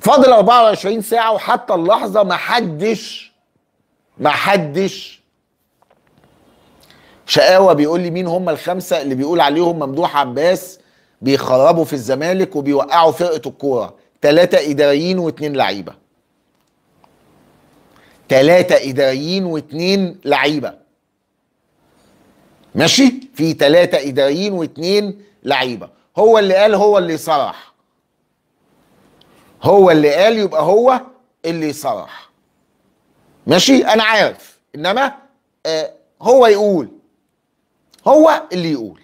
فاضل 24 ساعه وحتى اللحظه ما حدش ما حدش شقاوه بيقول لي مين هم الخمسه اللي بيقول عليهم ممدوح عباس بيخربوا في الزمالك وبيوقعوا فرقه الكوره ثلاثه اداريين واتنين لعيبه ثلاثه اداريين واتنين لعيبه ماشي في ثلاثه اداريين واتنين لعيبه هو اللي قال هو اللي صرح هو اللي قال يبقى هو اللي صرح ماشي انا عارف انما آه هو يقول هو اللي يقول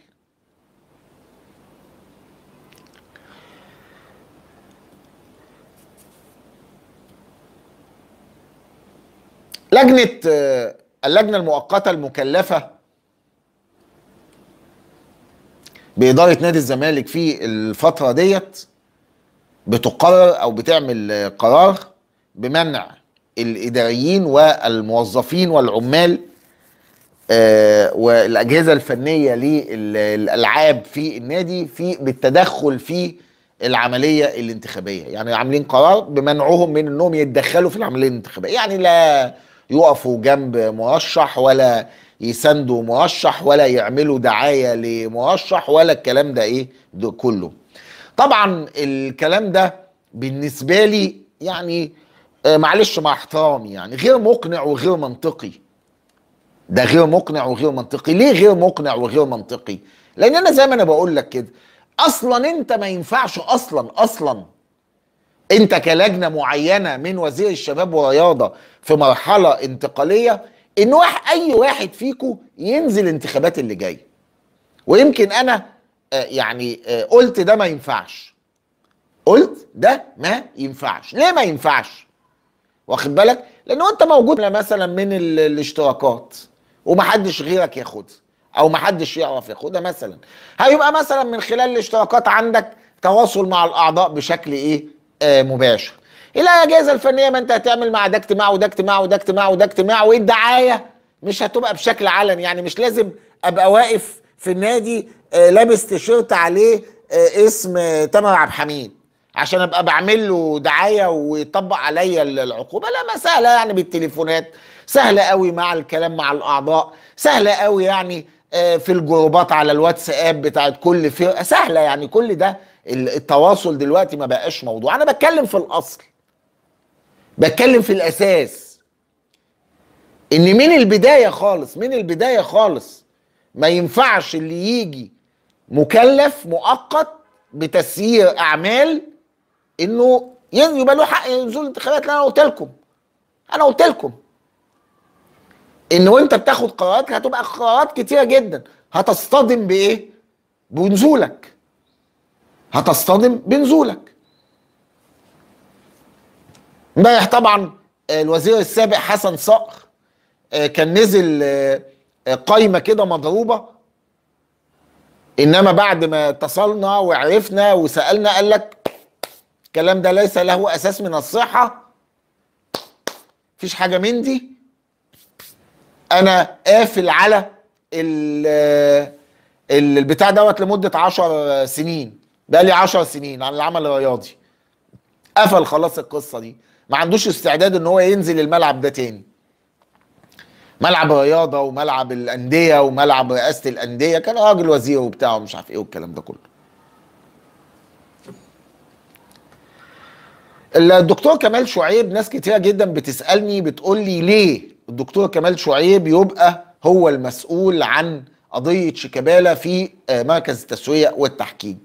لجنة آه، اللجنة المؤقتة المكلفة بإدارة نادي الزمالك في الفترة ديت بتقرر او بتعمل قرار بمنع الاداريين والموظفين والعمال آه والاجهزه الفنيه للالعاب في النادي في بالتدخل في العمليه الانتخابيه يعني عاملين قرار بمنعهم من انهم يتدخلوا في العمليه الانتخابيه يعني لا يقفوا جنب مرشح ولا يساندوا مرشح ولا يعملوا دعايه لمرشح ولا الكلام ده ايه ده كله طبعا الكلام ده بالنسبه لي يعني آه، معلش مع احترامي يعني غير مقنع وغير منطقي ده غير مقنع وغير منطقي ليه غير مقنع وغير منطقي لان انا زي ما انا بقول لك كده اصلا انت ما ينفعش اصلا اصلا انت كلجنه معينه من وزير الشباب والرياضه في مرحله انتقاليه ان واحد اي واحد فيكم ينزل انتخابات اللي جايه ويمكن انا يعني آه، قلت ده ما ينفعش قلت ده ما ينفعش ليه ما ينفعش واخد بالك لانه انت موجود مثلا من الاشتراكات ومحدش غيرك ياخدها او محدش يعرف ياخدها مثلا هيبقى مثلا من خلال الاشتراكات عندك تواصل مع الاعضاء بشكل ايه آه مباشر الاجهزه الفنيه ما انت هتعمل مع ده اجتماع وده اجتماع وده اجتماع وده اجتماع والدعايه مش هتبقى بشكل علني يعني مش لازم ابقى واقف في النادي آه، لابس تيشيرت عليه آه، اسم آه، تامر عبد الحميد عشان ابقى بعمل له دعايه ويطبق عليا العقوبه لا ما سهله يعني بالتليفونات سهله قوي مع الكلام مع الاعضاء سهله قوي يعني في الجروبات على الواتساب بتاعت كل فرقه سهله يعني كل ده التواصل دلوقتي ما بقاش موضوع انا بتكلم في الاصل بتكلم في الاساس ان من البدايه خالص من البدايه خالص ما ينفعش اللي يجي مكلف مؤقت بتسيير اعمال انه يبقى له حق ينزل الانتخابات انا قلت لكم انا قلت لكم ان وانت بتاخد قرارات هتبقى قرارات كتيره جدا هتصطدم بايه؟ بنزولك هتصطدم بنزولك امبارح طبعا الوزير السابق حسن صقر آه، كان نزل آه، قايمه كده مضروبه انما بعد ما اتصلنا وعرفنا وسالنا قال لك الكلام ده ليس له اساس من الصحه مفيش حاجه من دي انا قافل على البتاع دوت لمده 10 سنين بقى لي 10 سنين على العمل الرياضي قفل خلاص القصه دي ما عندوش استعداد ان هو ينزل الملعب ده تاني ملعب الرياضه وملعب الانديه وملعب رئاسه الانديه كان راجل وزير وبتاع ومش عارف ايه والكلام ده كله الدكتور كمال شعيب ناس كتير جدا بتسالني بتقول لي ليه الدكتور كمال شعيب يبقى هو المسؤول عن قضيه شيكابالا في آه، مركز التسويه والتحكيم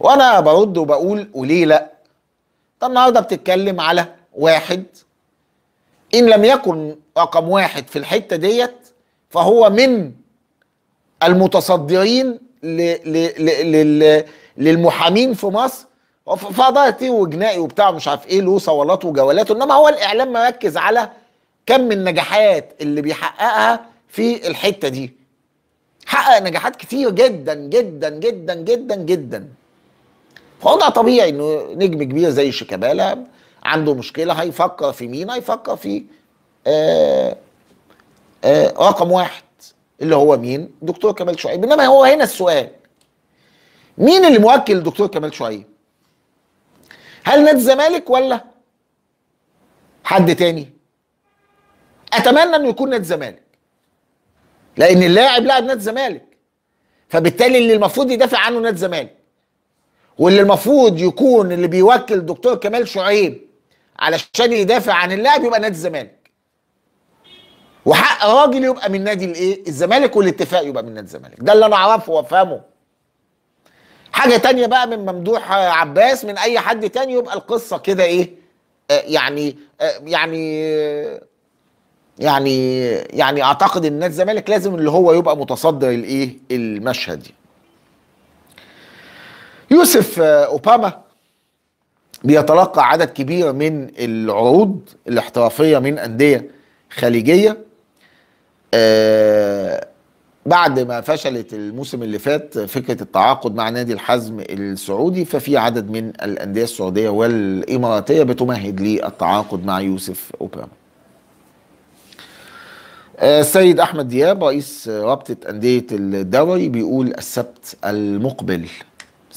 وانا برد وبقول وليه لا ده النهارده بتتكلم على واحد ان لم يكن رقم واحد في الحته ديت فهو من المتصدرين للمحامين في مصر فضاتي وجنائي وبتاع مش عارف ايه له صولاته وجولاته انما هو الاعلام مركز على كم النجاحات اللي بيحققها في الحته دي حقق نجاحات كتير جدا جدا جدا جدا جدا فوضع طبيعي انه نجم كبير زي شيكابالا عنده مشكله هيفكر في مين هيفكر في آآ آه، آآ آه، رقم واحد اللي هو مين دكتور كمال شعيب انما هو هنا السؤال مين اللي موكل الدكتور كمال شعيب هل نادي الزمالك ولا حد تاني اتمنى انه يكون نادي الزمالك لان اللاعب لاعب نادي الزمالك فبالتالي اللي المفروض يدافع عنه نادي الزمالك واللي المفروض يكون اللي بيوكل دكتور كمال شعيب علشان يدافع عن اللاعب يبقى نادي الزمالك وحق راجل يبقى من نادي الايه الزمالك والاتفاق يبقى من نادي الزمالك ده اللي انا اعرفه وافهمه حاجه تانية بقى من ممدوح عباس من اي حد تاني يبقى القصه كده ايه آه يعني آه يعني آه، يعني يعني اعتقد ان نادي الزمالك لازم اللي هو يبقى متصدر الايه المشهد دي يوسف آه، اوباما بيتلقى عدد كبير من العروض الاحترافيه من انديه خليجيه آه بعد ما فشلت الموسم اللي فات فكره التعاقد مع نادي الحزم السعودي ففي عدد من الانديه السعوديه والاماراتيه بتمهد للتعاقد مع يوسف اوباما. آه، السيد احمد دياب رئيس رابطه انديه الدوري بيقول السبت المقبل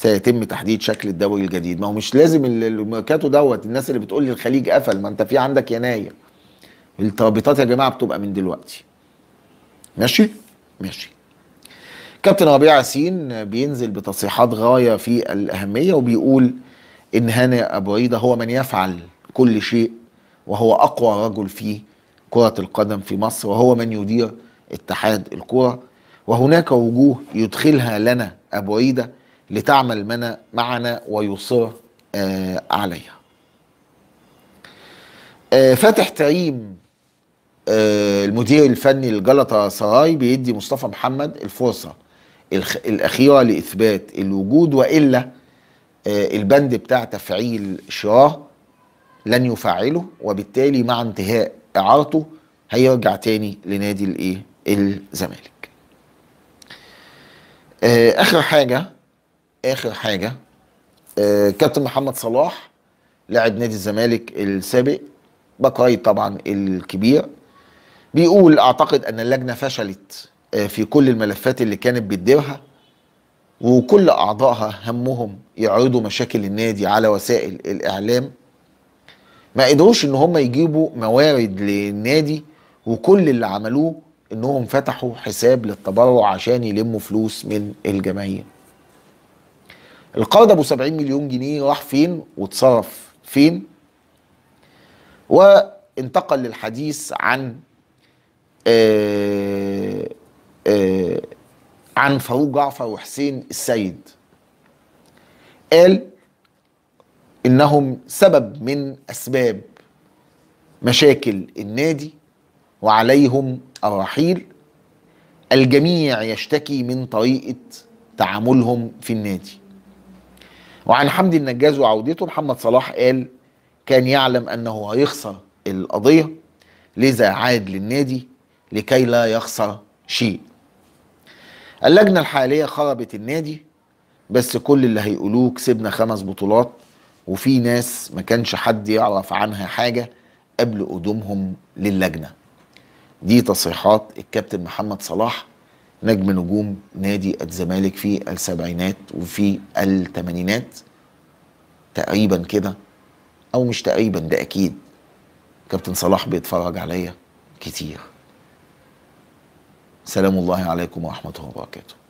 سيتم تحديد شكل الدوري الجديد ما هو مش لازم الميركاتو دوت الناس اللي بتقول لي الخليج قفل ما انت في عندك يناير الترابطات يا جماعه بتبقى من دلوقتي ماشي ماشي كابتن ربيع ياسين بينزل بتصريحات غايه في الاهميه وبيقول ان هاني ابو عيده هو من يفعل كل شيء وهو اقوى رجل في كره القدم في مصر وهو من يدير اتحاد الكره وهناك وجوه يدخلها لنا ابو عيده لتعمل منا معنا ويصر آه، عليها آه، فاتح تعيم آه، المدير الفني لجلطة سراي بيدي مصطفى محمد الفرصة الأخيرة لإثبات الوجود وإلا البند بتاع تفعيل شراه لن يفعله وبالتالي مع انتهاء إعارته هيرجع تاني لنادي الإيه الزمالك آخر حاجة اخر حاجه آه كابتن محمد صلاح لاعب نادي الزمالك السابق بقاي طبعا الكبير بيقول اعتقد ان اللجنه فشلت آه في كل الملفات اللي كانت بتديرها وكل اعضائها همهم يعرضوا مشاكل النادي على وسائل الاعلام ما قدروش ان هم يجيبوا موارد للنادي وكل اللي عملوه انهم فتحوا حساب للتبرع عشان يلموا فلوس من الجماهير القرض ابو 70 مليون جنيه راح فين واتصرف فين وانتقل للحديث عن آآ آه، آآ آه، عن فاروق جعفر وحسين السيد قال انهم سبب من اسباب مشاكل النادي وعليهم الرحيل الجميع يشتكي من طريقه تعاملهم في النادي وعن حمدي النجاز وعودته محمد صلاح قال كان يعلم انه هيخسر القضيه لذا عاد للنادي لكي لا يخسر شيء اللجنه الحاليه خربت النادي بس كل اللي هيقولوه كسبنا خمس بطولات وفي ناس ما كانش حد يعرف عنها حاجه قبل قدومهم للجنه دي تصريحات الكابتن محمد صلاح نجم نجوم نادي الزمالك في السبعينات وفي الثمانينات تقريبا كده او مش تقريبا ده اكيد كابتن صلاح بيتفرج عليا كتير سلام الله عليكم ورحمه الله وبركاته